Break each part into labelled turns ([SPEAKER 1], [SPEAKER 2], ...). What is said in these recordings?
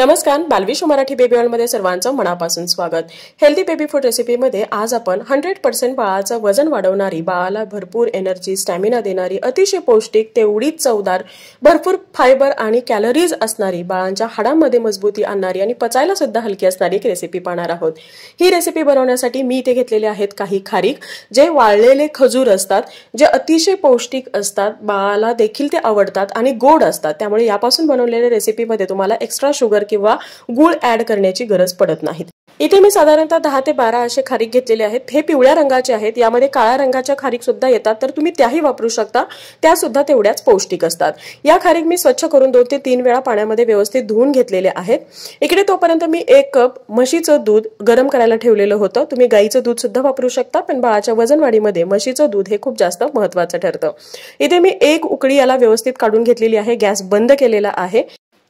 [SPEAKER 1] नमस्कार बालविश्व मराठी बेबी ऑलमध्ये सर्वांचं मनापासून स्वागत हेल्दी बेबी फूड रेसिपीमध्ये आज आपण हंड्रेड पर्सेंट बाळाचं वजन वाढवणारी बाळाला भरपूर एनर्जी स्टॅमिना देणारी अतिशय पौष्टिक तेवढीच चवदार भरपूर फायबर आणि कॅलरीज असणारी बाळांच्या हाडांमध्ये मजबूती आणणारी आणि पचायला सुद्धा हलकी असणारी एक रेसिपी पाहणार आहोत ही रेसिपी बनवण्यासाठी मी इथे घेतलेले आहेत काही खारीक जे वाळलेले खजूर असतात जे अतिशय पौष्टिक असतात बाळाला देखील ते आवडतात आणि गोड असतात त्यामुळे यापासून बनवलेल्या रेसिपीमध्ये तुम्हाला एक्स्ट्रा शुगर किंवा गुळ ऍड करण्याची गरज पडत नाही इथे मी साधारणतः दहा ते बारा असे खारीक घेतलेले आहेत हे पिवळ्या रंगाचे आहेत यामध्ये काळ्या रंगाच्या खारीक सुद्धा येतात तर तुम्ही त्याही वापरू शकता त्या सुद्धा तेवढ्याच पौष्टिक असतात या खारीक मी स्वच्छ करून दोन ते तीन वेळा पाण्यामध्ये व्यवस्थित धुवून घेतलेले आहेत इकडे तोपर्यंत मी एक कप म्हशीचं दूध गरम करायला ठेवलेलं होतं तुम्ही गाईचं दूध सुद्धा वापरू शकता पण बाळाच्या वजनवाढीमध्ये म्हशीचं दूध हे खूप जास्त महत्वाचं ठरतं इथे मी एक उकळी याला व्यवस्थित काढून घेतलेली आहे गॅस बंद केलेला आहे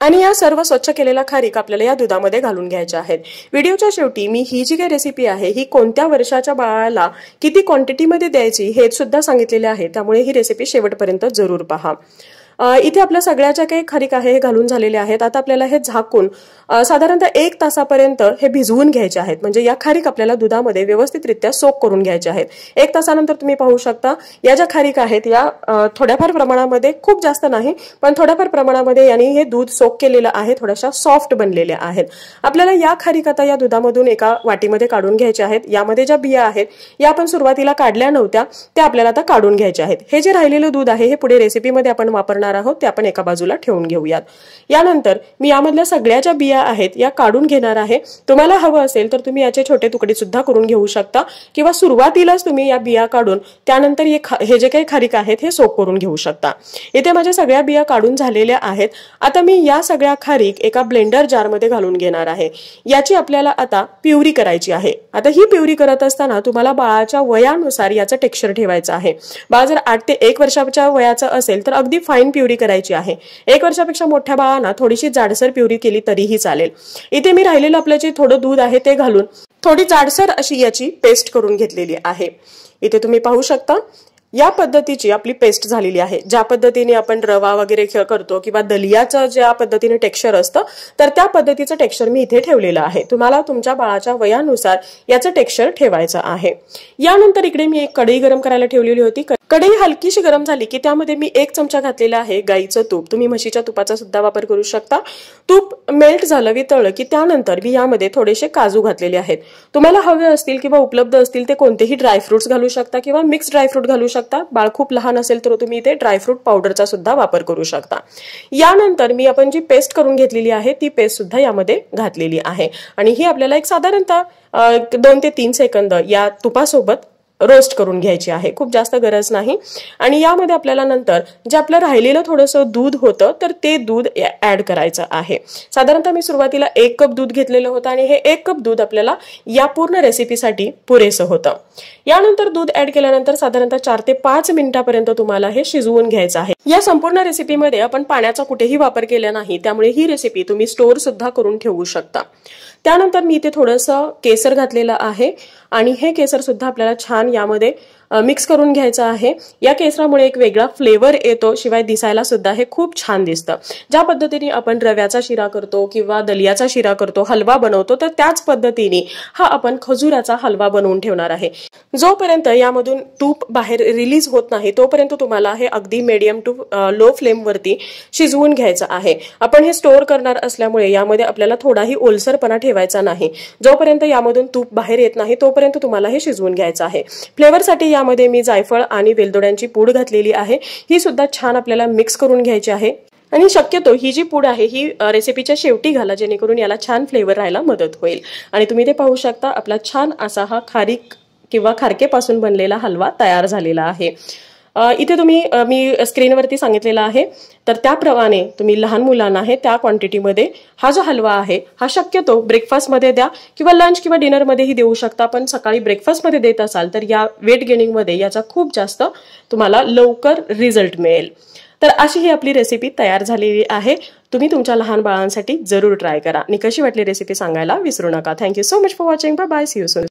[SPEAKER 1] आणि या सर्व स्वच्छ केलेला खारीक आपल्याला या दुधामध्ये घालून घ्यायच्या आहेत व्हिडिओच्या शेवटी मी ही जी काही रेसिपी आहे ही कोणत्या वर्षाच्या बाळाला किती क्वांटिटीमध्ये द्यायची हे सुद्धा सांगितलेले आहे त्यामुळे ही रेसिपी शेवटपर्यंत जरूर पहा इथे आपल्या सगळ्याच्या काही खारीक आहे हे घालून झालेले आहेत आता आपल्याला हे झाकून साधारणतः एक तासापर्यंत हे भिजवून घ्यायचे आहेत म्हणजे या खारीक आपल्याला दुधामध्ये व्यवस्थितरित्या सोक करून घ्यायचे आहेत एक तासानंतर तुम्ही पाहू शकता या ज्या खारीक आहेत या थोड्याफार प्रमाणामध्ये खूप जास्त नाही पण थोड्याफार प्रमाणामध्ये यांनी हे दूध सोक केलेलं आहे थोड्याशा सॉफ्ट बनलेल्या आहेत आपल्याला या खारीक आता या दुधामधून एका वाटीमध्ये काढून घ्यायच्या आहेत यामध्ये ज्या बिया आहेत या आपण सुरुवातीला काढल्या नव्हत्या त्या आपल्याला आता काढून घ्यायच्या आहेत हे जे राहिलेलं दूध आहे हे पुढे रेसिपीमध्ये आपण वापरणार करणार आहोत ते आपण एका बाजूला ठेवून घेऊयात यानंतर मी यामधल्या सगळ्या ज्या बिया आहेत या काढून घेणार आहे तुम्हाला हवं असेल तर तुम्ही याचे छोटे तुकडे सुद्धा करून घेऊ शकता किंवा सुरुवातीलाच तुम्ही या बिया काढून त्यानंतर हे जे काही खारीक आहेत हे सोप करून घेऊ शकता इथे माझ्या सगळ्या बिया काढून झालेल्या आहेत आता मी या सगळ्या खारीक एका ब्लेंडर जार मध्ये घालून घेणार आहे याची आपल्याला आता प्युरी करायची आहे आता ही प्युरी करत असताना तुम्हाला बाळाच्या वयानुसार याचं टेक्स्चर ठेवायचं आहे बाळ जर आठ ते एक वर्षाच्या वयाचं असेल तर अगदी फाईन प्युरी करायची आहे एक वर्षापेक्षा मोठ्या बाळांना थोडीशी जाडसर प्युरी केली तरीही चालेल इथे मी राहिलेलं आपलं जे थोडं दूध आहे ते घालून थोडी जाडसर अशी याची पेस्ट करून घेतलेली आहे इथे तुम्ही पाहू शकता या पद्धतीची आपली पेस्ट झालेली आहे ज्या पद्धतीने आपण रवा वगैरे करतो किंवा दलियाचं ज्या पद्धतीने टेक्स्चर असतं तर त्या पद्धतीचं टेक्स्चर मी इथे ठेवलेलं आहे तुम्हाला तुमच्या बाळाच्या वयानुसार याचं टेक्स्चर ठेवायचं आहे यानंतर इकडे मी एक कढई गरम करायला ठेवलेली होती कढई हलकीशी गरम झाली की त्यामध्ये मी एक चमचा घातलेला आहे गाईचं तूप तुम्ही म्हशीच्या तुपाचा सुद्धा वापर करू शकता तूप मेल्ट झालं वितळलं की त्यानंतर मी यामध्ये थोडेसे काजू घातलेले आहेत तुम्हाला हवे असतील किंवा उपलब्ध असतील ते कोणतेही ड्रायफ्रुट्स घालू शकता किंवा मिक्स ड्रायफ्रूट घालू शकता बाळ खूप लहान असेल तर तुम्ही इथे ड्रायफ्रूट पावडरचा सुद्धा वापर करू शकता यानंतर मी आपण जी पेस्ट करून घेतलेली आहे ती पेस्ट सुद्धा यामध्ये घातलेली आहे आणि ही आपल्याला एक साधारणतः दोन ते तीन सेकंद या तुपासोबत रोस्ट करून घ्यायची आहे खूप जास्त गरज नाही आणि यामध्ये आपल्याला नंतर जे आपलं राहिलेलं थोडंसं दूध होतं तर ते दूध ॲड करायचं आहे साधारणतः मी सुरुवातीला एक कप दूध घेतलेलं होतं आणि हे एक कप दूध आपल्याला या पूर्ण रेसिपीसाठी पुरेसं होतं यानंतर दूध ऍड केल्यानंतर साधारणतः चार ते पाच मिनिटापर्यंत तुम्हाला हे शिजवून घ्यायचं आहे या संपूर्ण रेसिपीमध्ये आपण पाण्याचा कुठेही वापर केला नाही त्यामुळे ही रेसिपी तुम्ही स्टोअर सुद्धा करून ठेवू शकता त्यानंतर मी इथे थोडंसं केसर घातलेलं आहे आणि हे केसर सुद्धा आपल्याला छान यामध्ये मिक्स करून घ्यायचा आहे या केसरामुळे एक वेगळा फ्लेवर येतो शिवाय दिसायला सुद्धा हे खूप छान दिसतं ज्या पद्धतीने आपण रव्याचा शिरा करतो किंवा दलियाचा शिरा करतो हलवा बनवतो तर त्याच पद्धतीने हा आपण खजुराचा हलवा बनवून ठेवणार आहे जोपर्यंत यामधून तूप बाहेर रिलीज होत नाही तोपर्यंत तुम्हाला हे अगदी मीडियम टू लो फ्लेमवरती शिजवून घ्यायचं आहे आपण हे स्टोअर करणार असल्यामुळे यामध्ये आपल्याला थोडाही ओलसरपणा ठेवायचा नाही जोपर्यंत यामधून तूप बाहेर येत नाही तोपर्यंत तुम्हाला हे शिजवून घ्यायचं आहे फ्लेवरसाठी या यामध्ये मी जायफळ आणि वेलदोड्यांची पूड घातलेली आहे ही सुद्धा छान आपल्याला मिक्स करून घ्यायची आहे आणि शक्यतो ही जी पूड आहे ही रेसिपीच्या शेवटी घाला जेणेकरून याला छान फ्लेवर राहायला मदत होईल आणि तुम्ही ते पाहू शकता आपला छान असा हा खारीक किंवा खारकेपासून बनलेला हलवा तयार झालेला आहे इथे तुम्ही मी स्क्रीनवरती सांगितलेलं आहे तर त्याप्रमाणे तुम्ही लहान मुलांना आहे त्या क्वांटिटीमध्ये हा जो हलवा आहे हा शक्यतो ब्रेकफास्टमध्ये द्या किंवा लंच किंवा डिनरमध्येही देऊ शकता पण सकाळी ब्रेकफास्टमध्ये देत असाल तर या वेट गेनिंगमध्ये याचा खूप जास्त तुम्हाला लवकर रिझल्ट मिळेल तर अशी ही आपली रेसिपी तयार झालेली आहे तुम्ही तुमच्या लहान बाळांसाठी जरूर ट्राय करा आणि कशी वाटली रेसिपी सांगायला विसरू नका thank you so much for watching bye bye see you सोन